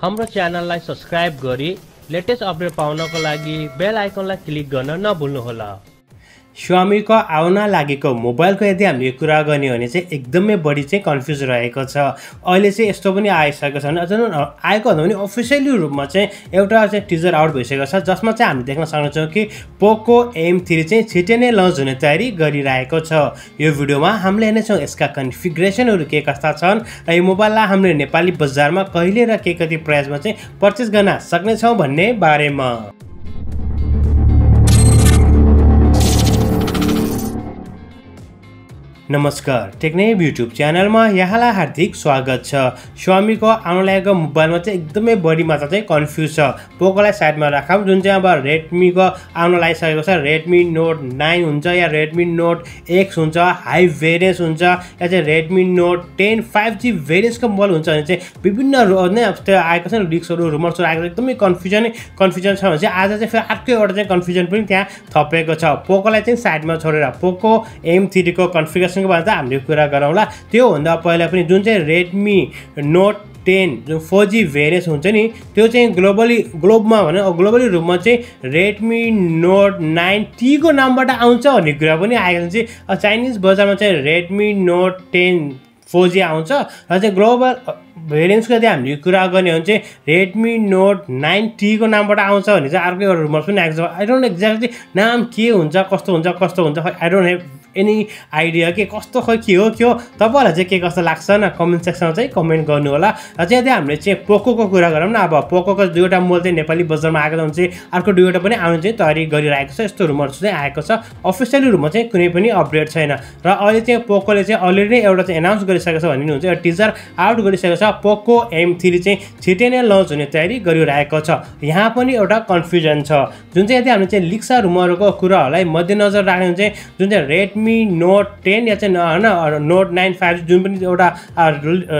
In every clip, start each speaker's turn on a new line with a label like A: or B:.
A: हाम्रो च्यानललाई सब्सक्राइब गरी लेटेस्ट अपडेट पाउनको लागि बेल आइकनलाई क्लिक गर्न नभुल्नुहोला स्वामीको आउन लागेको मोबाइलको यदि हामीले कुरा गर्ने हो भने चाहिँ एकदमै बढी चाहिँ कन्फ्युज रहेको छ अहिले चाहिँ यस्तो पनि आइसकेको छ भने अझ आएको भन्दा पनि अफिसियली रूपमा चाहिँ एउटा चाहिँ टिजर आउट भइसकेको छ जसमा चाहिँ हामी देख्न सक्नेछौँ कि पोको एम थ्री चाहिँ छिटै नै लन्च हुने तयारी गरिरहेको छ यो भिडियोमा हामीले हेर्नेछौँ यसका कन्फिग्रेसनहरू के कस्ता छन् र यो मोबाइललाई हामीले नेपाली बजारमा कहिले र के कति प्राइसमा चाहिँ पर्चेस गर्न सक्नेछौँ भन्ने बारेमा नमस्कार टेक्नेब युट्युब च्यानलमा यहाँलाई हार्दिक स्वागत छ स्वामीको आउनु लागेको मोबाइलमा चाहिँ एकदमै बढी मात्रा चाहिँ कन्फ्युज छ पोकोलाई साइडमा राखौँ जुन चाहिँ अब रेडमीको आउन लागिसकेको छ रेडमी नोट नाइन हुन्छ या रेडमी नोट एक्स हुन्छ हाई भेरियन्स हुन्छ या चाहिँ Redmi Note ten five G भेरियन्सको मोबाइल हुन्छ भने चाहिँ विभिन्न नै त्यो आएको छ रिक्सहरू रुमर्सहरू आएको एकदमै कन्फ्युजनै कन्फ्युजन छ भने चाहिँ आज चाहिँ फेरि अर्को एउटा चाहिँ कन्फ्युजन पनि त्यहाँ थपेको छ पोकोलाई चाहिँ साइडमा छोडेर पोको एम थ्रीको कन्फिगरेसन प्रदर्शनको बारेमा त हामीले कुरा गरौँला त्योभन्दा पहिला पनि जुन चाहिँ रेडमी नोट टेन जुन फोर जी भेरियन्स हुन्छ नि त्यो चाहिँ ग्लोबली ग्लोबमा भने ग्लोबली रूपमा चाहिँ रेडमी नोट नाइन टीको नामबाट आउँछ भन्ने कुरा पनि आएको चाहिँ चाइनिज बजारमा चाहिँ Redmi Note ten four G आउँछ र चाहिँ ग्लोबल भेरियन्सको यदि हामीले कुरा गर्ने हो भने चाहिँ रेडमी नोट नाइन टीको नामबाट आउँछ भने चाहिँ अर्को एउटा रुमर्स पनि आएको छ आई डोन्ट एक्ज्याक्टली नाम के हुन्छ कस्तो हुन्छ कस्तो हुन्छ I don't have any idea के कस्तो खै के हो के हो तपाईँहरूलाई चाहिँ के कस्तो लाग्छ न कमेन्ट सेक्सनमा चाहिँ कमेन्ट गर्नु होला र चाहिँ यदि हामीले चाहिँ पोकोको कुरा गरौँ न अब पोकोको दुईवटा मोल चाहिँ नेपाली बजारमा आएको हुन्छ अर्को दुईवटा पनि आउनु चाहिँ तयारी गरिरहेको छ यस्तो रुमहरू चाहिँ आएको छ अफिसियली रुममा चाहिँ कुनै पनि अपडेट छैन र अहिले चाहिँ पोकोले चाहिँ अलरेडी नै एउटा चाहिँ एनाउन्स गरिसकेको छ हुन्छ एउटा टिजर आउट गरिसकेको छ पोको एम थ्री चाहिँ छिटै नै लन्च हुने तयारी गरिरहेको छ यहाँ पनि एउटा कन्फ्युजन छ जुन चाहिँ यदि हामीले चाहिँ लिक्सा रुमहरूको कुराहरूलाई मध्यनजर राख्यौँ चाहिँ जुन चाहिँ रेडमी रेडमी नोट टेन या चाहिँ होइन नोट नाइन फाइभ जुन पनि एउटा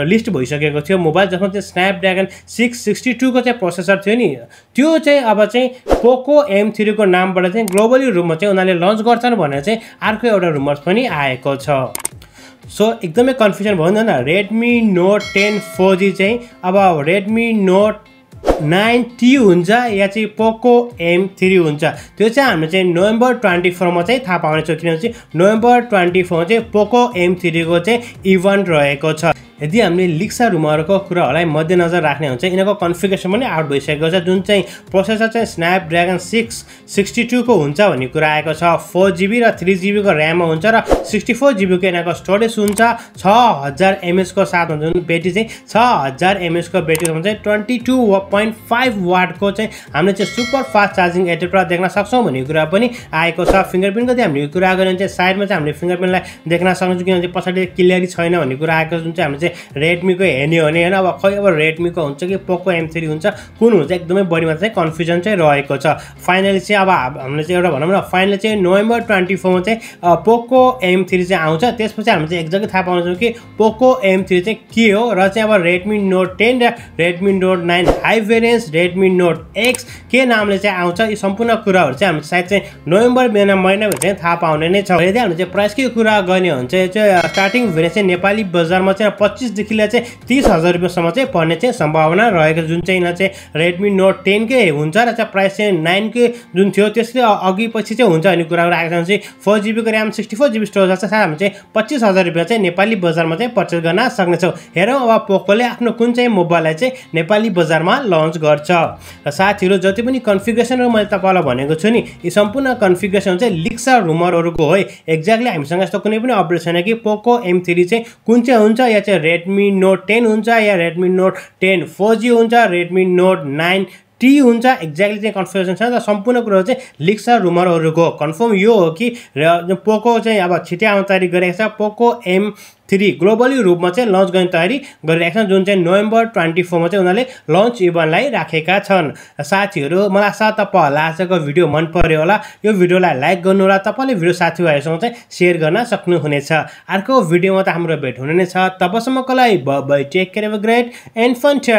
A: लिस्ट भइसकेको थियो मोबाइल जसमा चाहिँ स्न्यापड्रागन सिक्स सिक्सटी टूको चाहिँ प्रोसेसर थियो नि त्यो चाहिँ अब चाहिँ पोको एम थ्रीको नामबाट चाहिँ ग्लोबली रुममा चाहिँ उनीहरूले लन्च गर्छन् भनेर चाहिँ अर्को एउटा रुमर्स पनि आएको छ सो एकदमै कन्फ्युजन भनौँ न Redmi Note ten four G चाहिँ अब रेडमी नोट नाइन टी हुन्छ या चाहिँ पोको एम थ्री हुन्छ त्यो चाहिँ हामीले चाहिँ नोभेम्बर ट्वेन्टी फोरमा चाहिँ थाहा पाउनेछौँ किनभने चाहिँ नोभेम्बर ट्वेन्टी फोरमा चाहिँ पोको एम थ्रीको चाहिँ इभेन्ट रहेको छ यदि हामीले लिक्सा रुमरको कुराहरूलाई मध्यनजर राख्ने हुन्छ यिनीहरूको कन्फिगेसन पनि आउट भइसकेको छ जुन चाहिँ प्रोसेसर चाहिँ स्न्यापड्रागन सिक्स सिक्सटी टूको हुन्छ भन्ने कुरा आएको छ फोर जिबी र थ्री जिबीको ऱ्याममा हुन्छ र सिक्सटी फोर जिबीको यिनीहरूको स्टोरेज हुन्छ छ हजार एमएचको साथ हुन्छ जुन ब्याट्री चाहिँ छ हजार एमएचको ब्याट्री चाहिँ ट्वेन्टी टू पोइन्ट फाइभ वाटको चाहिँ हामीले चाहिँ सुपर फास्ट चार्जिङ एडेप्टर देख्न सक्छौँ भन्ने कुरा पनि आएको छ फिङ्गरप्रिन्टको चाहिँ हामीले कुरा गऱ्यौँ भने चाहिँ साइडमा चाहिँ हामीले प्रिन्टलाई देख्न सक्छौँ किनभने पछाडि क्लियरी छैन भन्ने कुरा आएको जुन चाहिँ हामीले रेडमीको हेर्ने हो भने होइन अब खै अब रेडमीको हुन्छ कि पोको एम थ्री हुन्छ कुन हुन्छ एकदमै बढीमा चाहिँ कन्फ्युजन चाहिँ रहेको छ फाइनली चाहिँ अब हामीले चाहिँ एउटा भनौँ न फाइनली चाहिँ नोभेम्बर ट्वेन्टी फोरमा चाहिँ पोको एम थ्री चाहिँ आउँछ त्यसपछि हामी चाहिँ एक्ज्याक्टली थाहा पाउँछौँ कि पोको एम थ्री चाहिँ के हो र चाहिँ अब रेडमी नोट टेन र Redmi Note nine high variants Redmi Note X के नामले चाहिँ आउँछ यी सम्पूर्ण कुराहरू चाहिँ हामी सायद चाहिँ नोभेम्बर महिना महिनाभित्र चाहिँ थाहा पाउने नै छ यदि हामीले चाहिँ प्राइसकै कुरा गर्ने हो भने चाहिँ स्टार्टिङ भेरिएन्स चाहिँ नेपाली बजारमा चाहिँ पच्चिस पच्चिसदेखि लिएर चाहिँ तिस हजार रुपियाँसम्म चाहिँ पर्ने चाहिँ सम्भावना रहेको जुन चाहिँ यहाँ चाहिँ रेडमी नोट टेनकै हुन्छ र चाहिँ प्राइस चाहिँ नाइनकै जुन थियो त्यसले अघि पछि चाहिँ हुन्छ भन्ने कुराहरू आएको छ चाहिँ फोर जिबीको RAM sixty four GB storage छ हामी चाहिँ पच्चिस हजार रुपियाँ चाहिँ नेपाली बजारमा चाहिँ पर्चेस गर्न सक्नेछौँ हेरौँ अब पोकोले आफ्नो कुन चाहिँ मोबाइललाई चाहिँ नेपाली बजारमा लन्च गर्छ र साथीहरू जति पनि कन्फिगरेसनहरू मैले तपाईँलाई भनेको छु नि यी सम्पूर्ण कन्फिगरेसन चाहिँ लिक्स रुमरहरूको हो एक्ज्याक्टली हामीसँग यस्तो कुनै पनि अपडेट छैन कि पोको एम थ्री चाहिँ कुन चाहिँ हुन्छ या चाहिँ रेडमी नोट टेन हुन्छ या Redmi Note ten four G हुन्छ रेडमी नोट नाइन टी हुन्छ एक्ज्याक्टली चाहिँ कन्फर्मेसन छ र सम्पूर्ण कुरो चाहिँ लिक्स र रुमरहरूको कन्फर्म यो हो कि र पोको चाहिँ अब छिटै आउने तयारी गरिरहेको छ पोको एम थ्री ग्लोबली रूपमा चाहिँ लन्च गर्ने तयारी गरिरहेको छ जुन चाहिँ नोभेम्बर ट्वेन्टी फोरमा चाहिँ उनीहरूले लन्च इभेन्टलाई राखेका छन् साथीहरू मलाई साथ तपाईँहरूलाई आजको भिडियो मन पऱ्यो होला यो भिडियोलाई लाइक गर्नु होला तपाईँले भिडियो साथीभाइहरूसँग चाहिँ सेयर गर्न सक्नुहुनेछ अर्को भिडियोमा त हाम्रो भेट हुने नै छ तबसम्मको लागि take care great and font